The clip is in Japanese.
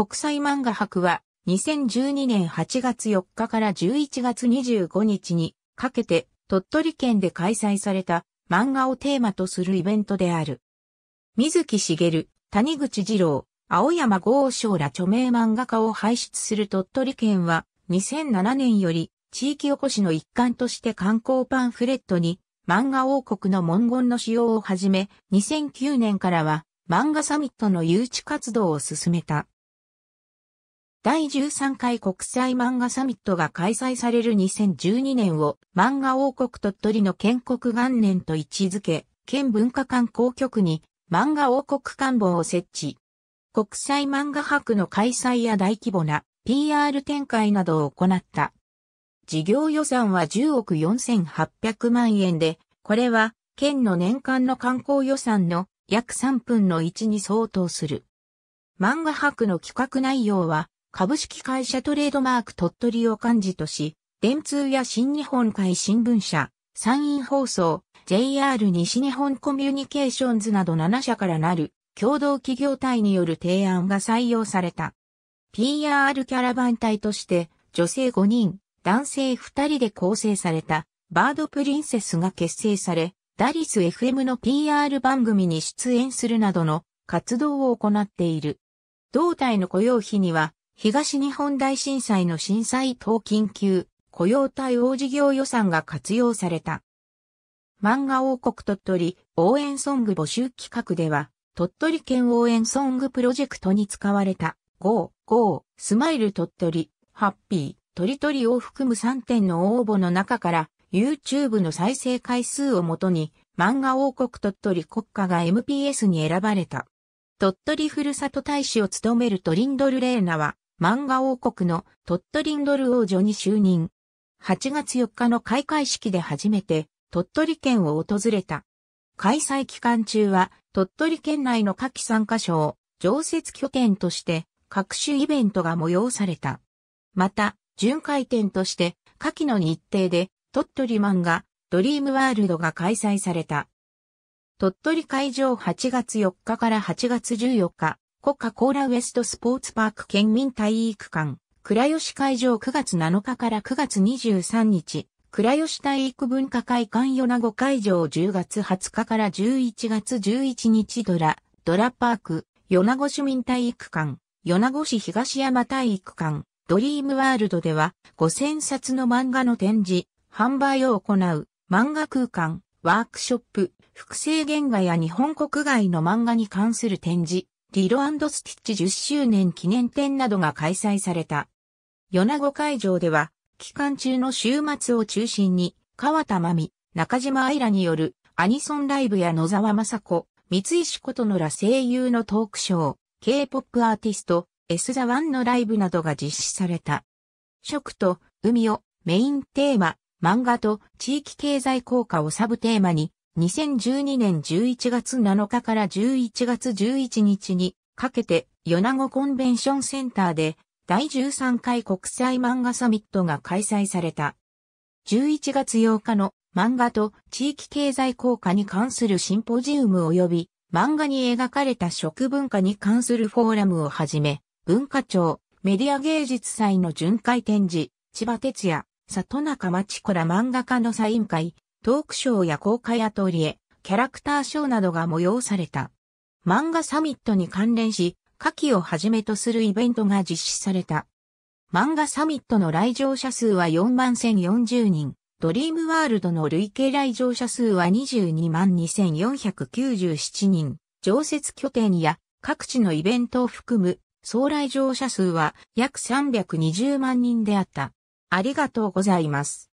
国際漫画博は2012年8月4日から11月25日にかけて鳥取県で開催された漫画をテーマとするイベントである。水木しげる、谷口二郎、青山豪昌ら著名漫画家を輩出する鳥取県は2007年より地域おこしの一環として観光パンフレットに漫画王国の文言の使用をはじめ2009年からは漫画サミットの誘致活動を進めた。第13回国際漫画サミットが開催される2012年を漫画王国鳥取の建国元年と位置づけ、県文化観光局に漫画王国官房を設置。国際漫画博の開催や大規模な PR 展開などを行った。事業予算は10億4800万円で、これは県の年間の観光予算の約3分の1に相当する。漫画博の企画内容は株式会社トレードマーク鳥取を漢字とし、電通や新日本海新聞社、山陰放送、JR 西日本コミュニケーションズなど7社からなる共同企業体による提案が採用された。PR キャラバン隊として女性5人、男性2人で構成されたバードプリンセスが結成され、ダリス FM の PR 番組に出演するなどの活動を行っている。同体の雇用費には東日本大震災の震災等緊急雇用対応事業予算が活用された。漫画王国鳥取応援ソング募集企画では、鳥取県応援ソングプロジェクトに使われた、GO、GO、スマイル鳥取、ハッピー、鳥取を含む3点の応募の中から、YouTube の再生回数をもとに、漫画王国鳥取国家が MPS に選ばれた。鳥取ふるさと大使を務めるトリンドル・レーナは、漫画王国のトットリンドル王女に就任。8月4日の開会式で初めて鳥取県を訪れた。開催期間中は鳥取県内の夏季参加賞を常設拠点として各種イベントが催された。また、巡回展として夏季の日程で鳥取漫画ドリームワールドが開催された。鳥取会場8月4日から8月14日、コカ・コーラウエストスポーツパーク県民体育館、倉吉会場9月7日から9月23日、倉吉体育文化会館米子会場10月20日から11月11日ドラ、ドラパーク、米子市民体育館、米子市東山体育館、ドリームワールドでは5000冊の漫画の展示、販売を行う漫画空間、ワークショップ、複製原画や日本国外の漫画に関する展示、リロスティッチ10周年記念展などが開催された。米子会場では、期間中の週末を中心に、川田真美、中島愛らによるアニソンライブや野沢雅子、三石琴野ら声優のトークショー、K-POP アーティスト、S ザワンのライブなどが実施された。食と海をメインテーマ、漫画と地域経済効果をサブテーマに、2012年11月7日から11月11日にかけて、米子コンベンションセンターで第13回国際漫画サミットが開催された。11月8日の漫画と地域経済効果に関するシンポジウム及び漫画に描かれた食文化に関するフォーラムをはじめ、文化庁、メディア芸術祭の巡回展示、千葉哲也、里中町子ら漫画家のサイン会、トークショーや公開アトリエ、キャラクターショーなどが催された。漫画サミットに関連し、下記をはじめとするイベントが実施された。漫画サミットの来場者数は4万1040人、ドリームワールドの累計来場者数は22万2497人、常設拠点や各地のイベントを含む総来場者数は約320万人であった。ありがとうございます。